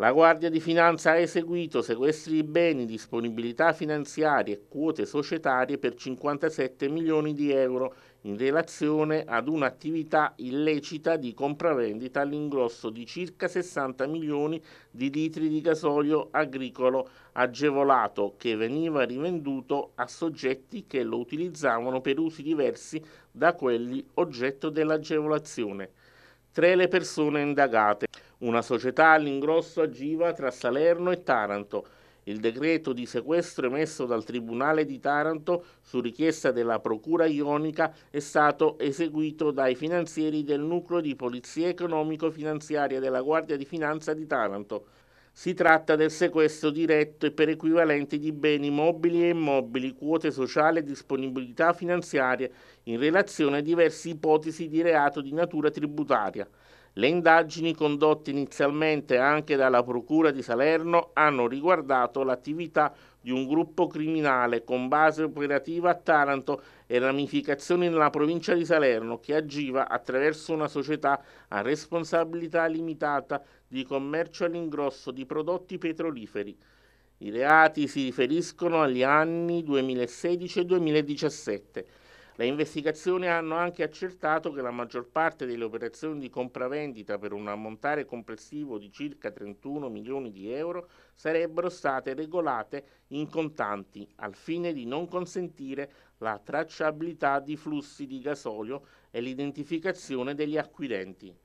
La Guardia di Finanza ha eseguito sequestri di beni, disponibilità finanziarie e quote societarie per 57 milioni di euro in relazione ad un'attività illecita di compravendita all'ingrosso di circa 60 milioni di litri di gasolio agricolo agevolato che veniva rivenduto a soggetti che lo utilizzavano per usi diversi da quelli oggetto dell'agevolazione. Tre le persone indagate. Una società all'ingrosso agiva tra Salerno e Taranto. Il decreto di sequestro emesso dal Tribunale di Taranto su richiesta della Procura Ionica è stato eseguito dai finanzieri del nucleo di Polizia Economico-Finanziaria della Guardia di Finanza di Taranto. Si tratta del sequestro diretto e per equivalenti di beni mobili e immobili, quote sociali e disponibilità finanziarie in relazione a diverse ipotesi di reato di natura tributaria. Le indagini condotte inizialmente anche dalla Procura di Salerno hanno riguardato l'attività di un gruppo criminale con base operativa a Taranto e ramificazioni nella provincia di Salerno che agiva attraverso una società a responsabilità limitata di commercio all'ingrosso di prodotti petroliferi. I reati si riferiscono agli anni 2016 e 2017. Le investigazioni hanno anche accertato che la maggior parte delle operazioni di compravendita per un ammontare complessivo di circa 31 milioni di euro sarebbero state regolate in contanti al fine di non consentire la tracciabilità di flussi di gasolio e l'identificazione degli acquirenti.